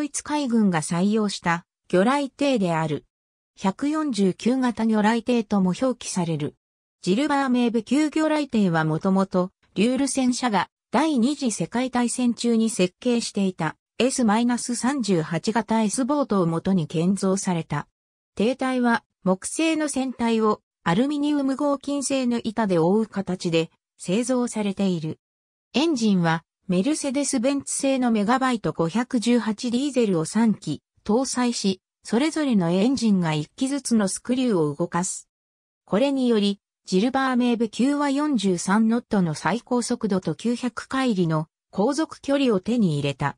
ドイツ海軍が採用した魚雷艇である。149型魚雷艇とも表記される。ジルバー名部級魚雷艇はもともと、リュール戦車が第二次世界大戦中に設計していた S-38 型 S ボートをもとに建造された。艇体は木製の船体をアルミニウム合金製の板で覆う形で製造されている。エンジンはメルセデス・ベンツ製のメガバイト518ディーゼルを3機搭載し、それぞれのエンジンが1機ずつのスクリューを動かす。これにより、ジルバー名部級は43ノットの最高速度と900回りの航続距離を手に入れた。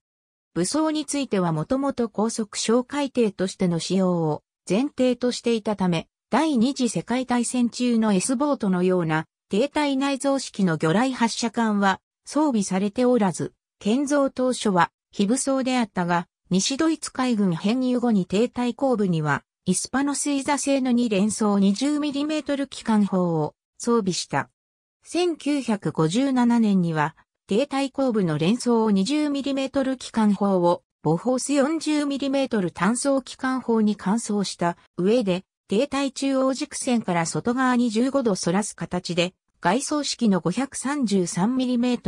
武装についてはもともと高速小海艇としての使用を前提としていたため、第二次世界大戦中の S ボートのような停滞内蔵式の魚雷発射管は装備されておらず、建造当初は非武装であったが、西ドイツ海軍編入後に停滞後部には、イスパノスイザ製の2連装 20mm 機関砲を装備した。1957年には、停滞後部の連装 20mm 機関砲をボホース 40mm 単装機関砲に換装した上で、停滞中央軸線から外側に15度反らす形で、外装式の 533mm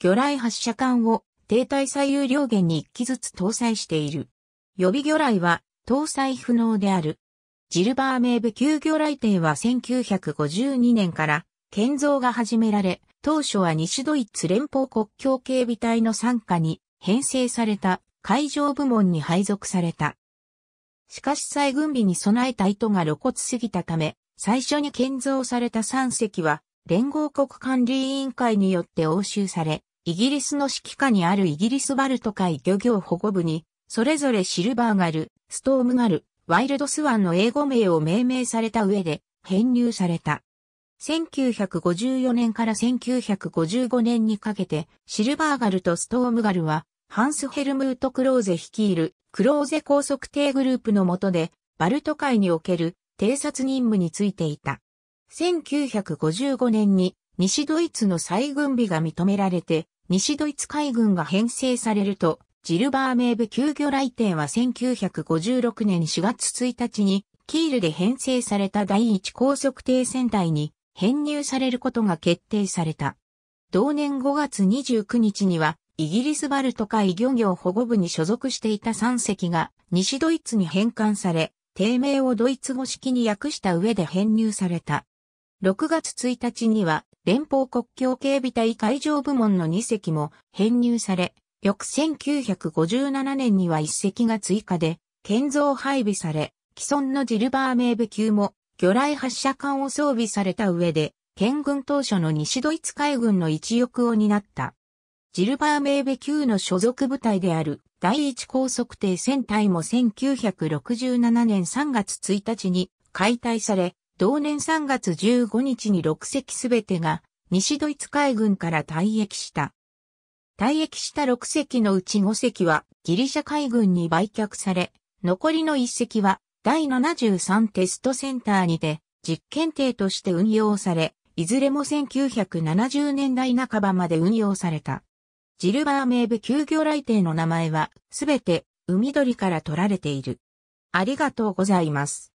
魚雷発射管を停滞左右両源に1機ずつ搭載している。予備魚雷は搭載不能である。ジルバー名部級魚雷艇は1952年から建造が始められ、当初は西ドイツ連邦国境警備隊の参加に編成された海上部門に配属された。しかし再軍備に備えた意図が露骨すぎたため、最初に建造された3隻は連合国管理委員会によって押収され、イギリスの指揮下にあるイギリスバルト海漁業保護部に、それぞれシルバーガル、ストームガル、ワイルドスワンの英語名を命名された上で、編入された。1954年から1955年にかけて、シルバーガルとストームガルは、ハンス・ヘルムート・クローゼ率いる、クローゼ高速艇グループの下で、バルト海における偵察任務についていた。1955年に西ドイツの再軍備が認められて、西ドイツ海軍が編成されると、ジルバー名部急魚来店は1956年4月1日に、キールで編成された第一高速艇船隊に編入されることが決定された。同年5月29日には、イギリスバルト海漁業保護部に所属していた3隻が西ドイツに返還され、定名をドイツ語式に訳した上で編入された。6月1日には連邦国境警備隊海上部門の2隻も編入され、翌1957年には1隻が追加で建造配備され、既存のジルバー名部級も魚雷発射艦を装備された上で、県軍当初の西ドイツ海軍の一翼を担った。ジルバー名部級の所属部隊である第一高速艇船隊も1967年3月1日に解体され、同年3月15日に6隻すべてが西ドイツ海軍から退役した。退役した6隻のうち5隻はギリシャ海軍に売却され、残りの1隻は第73テストセンターにて実験艇として運用され、いずれも1970年代半ばまで運用された。ジルバー名部休業来艇の名前はすべて海鳥から取られている。ありがとうございます。